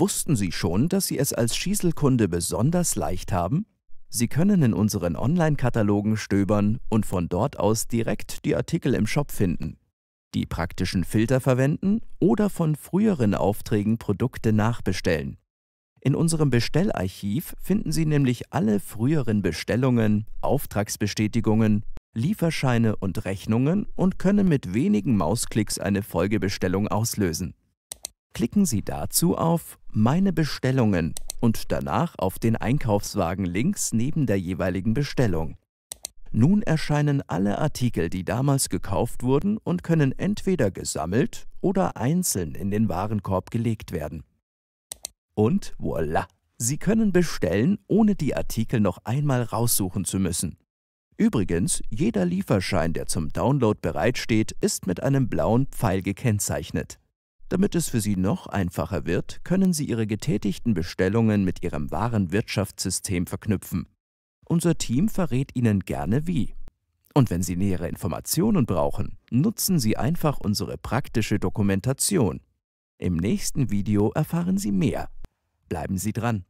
Wussten Sie schon, dass Sie es als Schießelkunde besonders leicht haben? Sie können in unseren Online-Katalogen stöbern und von dort aus direkt die Artikel im Shop finden, die praktischen Filter verwenden oder von früheren Aufträgen Produkte nachbestellen. In unserem Bestellarchiv finden Sie nämlich alle früheren Bestellungen, Auftragsbestätigungen, Lieferscheine und Rechnungen und können mit wenigen Mausklicks eine Folgebestellung auslösen. Klicken Sie dazu auf Meine Bestellungen und danach auf den Einkaufswagen links neben der jeweiligen Bestellung. Nun erscheinen alle Artikel, die damals gekauft wurden und können entweder gesammelt oder einzeln in den Warenkorb gelegt werden. Und voilà! Sie können bestellen, ohne die Artikel noch einmal raussuchen zu müssen. Übrigens, jeder Lieferschein, der zum Download bereitsteht, ist mit einem blauen Pfeil gekennzeichnet. Damit es für Sie noch einfacher wird, können Sie Ihre getätigten Bestellungen mit Ihrem wahren Wirtschaftssystem verknüpfen. Unser Team verrät Ihnen gerne wie. Und wenn Sie nähere Informationen brauchen, nutzen Sie einfach unsere praktische Dokumentation. Im nächsten Video erfahren Sie mehr. Bleiben Sie dran!